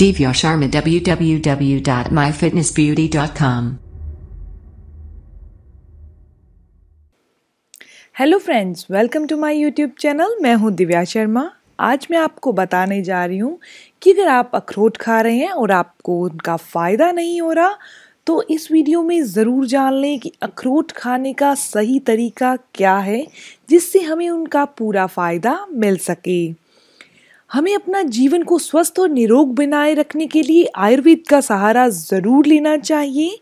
Divya Sharma www.myfitnessbeauty.com hello friends welcome to my YouTube channel मैं हूं दिव्या शर्मा आज मैं आपको बताने जा रही हूं कि अगर आप अखरोट खा रहे हैं और आपको उनका फ़ायदा नहीं हो रहा तो इस वीडियो में ज़रूर जान लें कि अखरोट खाने का सही तरीका क्या है जिससे हमें उनका पूरा फ़ायदा मिल सके हमें अपना जीवन को स्वस्थ और निरोग बनाए रखने के लिए आयुर्वेद का सहारा ज़रूर लेना चाहिए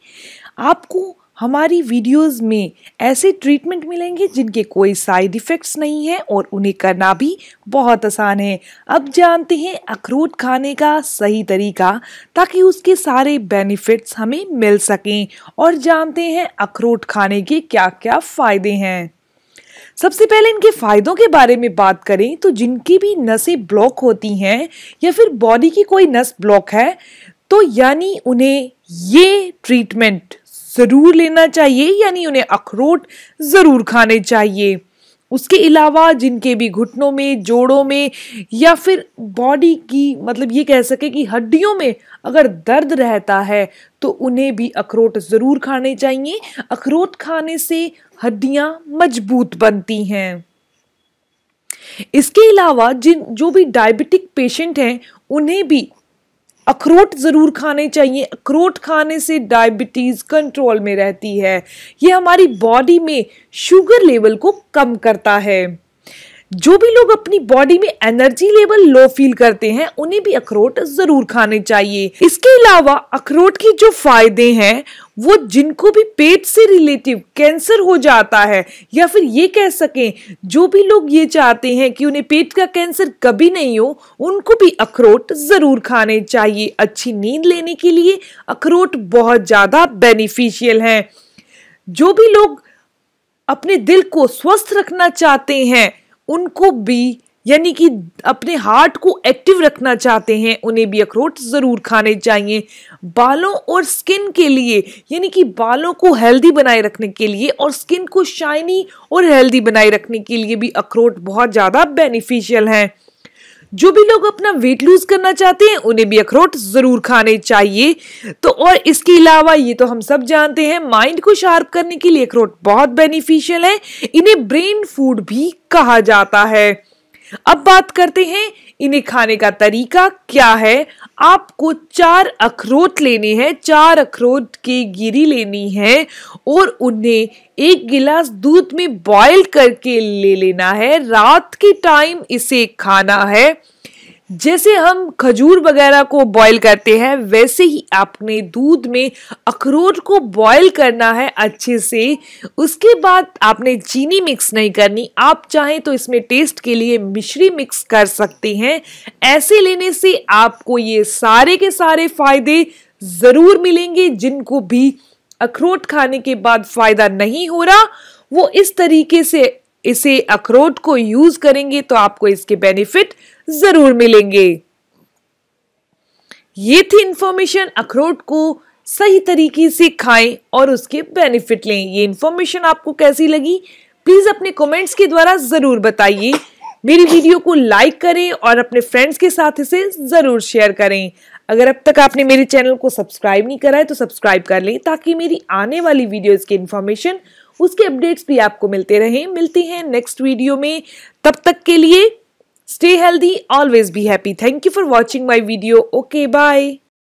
आपको हमारी वीडियोस में ऐसे ट्रीटमेंट मिलेंगे जिनके कोई साइड इफ़ेक्ट्स नहीं हैं और उन्हें करना भी बहुत आसान है अब जानते हैं अखरोट खाने का सही तरीका ताकि उसके सारे बेनिफिट्स हमें मिल सकें और जानते हैं अखरोट खाने के क्या क्या फ़ायदे हैं सबसे पहले इनके फ़ायदों के बारे में बात करें तो जिनकी भी नसें ब्लॉक होती हैं या फिर बॉडी की कोई नस ब्लॉक है तो यानी उन्हें ये ट्रीटमेंट ज़रूर लेना चाहिए यानी उन्हें अखरोट ज़रूर खाने चाहिए उसके अलावा जिनके भी घुटनों में जोड़ों में या फिर बॉडी की मतलब ये कह सके कि हड्डियों में अगर दर्द रहता है तो उन्हें भी अखरोट ज़रूर खाने चाहिए अखरोट खाने से हड्डियाँ मजबूत बनती हैं इसके अलावा जिन जो भी डायबिटिक पेशेंट हैं उन्हें भी अखरोट ज़रूर खाने चाहिए अखरोट खाने से डायबिटीज़ कंट्रोल में रहती है ये हमारी बॉडी में शुगर लेवल को कम करता है जो भी लोग अपनी बॉडी में एनर्जी लेवल लो फील करते हैं उन्हें भी अखरोट जरूर खाने चाहिए इसके अलावा अखरोट के जो फायदे हैं वो जिनको भी पेट से रिलेटिव कैंसर हो जाता है या फिर ये कह सकें जो भी लोग ये चाहते हैं कि उन्हें पेट का कैंसर कभी नहीं हो उनको भी अखरोट ज़रूर खाने चाहिए अच्छी नींद लेने के लिए अखरोट बहुत ज़्यादा बेनिफिशियल हैं जो भी लोग अपने दिल को स्वस्थ रखना चाहते हैं उनको भी यानी कि अपने हार्ट को एक्टिव रखना चाहते हैं उन्हें भी अखरोट ज़रूर खाने चाहिए बालों और स्किन के लिए यानी कि बालों को हेल्दी बनाए रखने के लिए और स्किन को शाइनी और हेल्दी बनाए रखने के लिए भी अखरोट बहुत ज़्यादा बेनिफिशियल हैं जो भी लोग अपना वेट लूज करना चाहते हैं उन्हें भी अखरोट ज़रूर खाने चाहिए तो और इसके अलावा ये तो हम सब जानते हैं माइंड को शार्प करने के लिए अखरोट बहुत बेनिफिशियल है इन्हें ब्रेन फूड भी कहा जाता है अब बात करते हैं इन्हें खाने का तरीका क्या है आपको चार अखरोट लेने हैं चार अखरोट की गिरी लेनी है और उन्हें एक गिलास दूध में बॉईल करके ले लेना है रात के टाइम इसे खाना है जैसे हम खजूर वगैरह को बॉईल करते हैं वैसे ही आपने दूध में अखरोट को बॉईल करना है अच्छे से उसके बाद आपने चीनी मिक्स नहीं करनी आप चाहें तो इसमें टेस्ट के लिए मिश्री मिक्स कर सकते हैं ऐसे लेने से आपको ये सारे के सारे फ़ायदे ज़रूर मिलेंगे जिनको भी अखरोट खाने के बाद फ़ायदा नहीं हो रहा वो इस तरीके से इसे अखरोट को यूज करेंगे तो आपको इसके बेनिफिट जरूर मिलेंगे ये थी इंफॉर्मेशन अखरोट को सही तरीके से खाएं और उसके बेनिफिट लें ये इंफॉर्मेशन आपको कैसी लगी प्लीज़ अपने कमेंट्स के द्वारा ज़रूर बताइए मेरी वीडियो को लाइक करें और अपने फ्रेंड्स के साथ इसे ज़रूर शेयर करें अगर अब तक आपने मेरे चैनल को सब्सक्राइब नहीं करा है तो सब्सक्राइब कर लें ताकि मेरी आने वाली वीडियोज़ की इन्फॉर्मेशन उसके अपडेट्स भी आपको मिलते रहे मिलते हैं नेक्स्ट वीडियो में तब तक के लिए stay healthy always be happy thank you for watching my video okay bye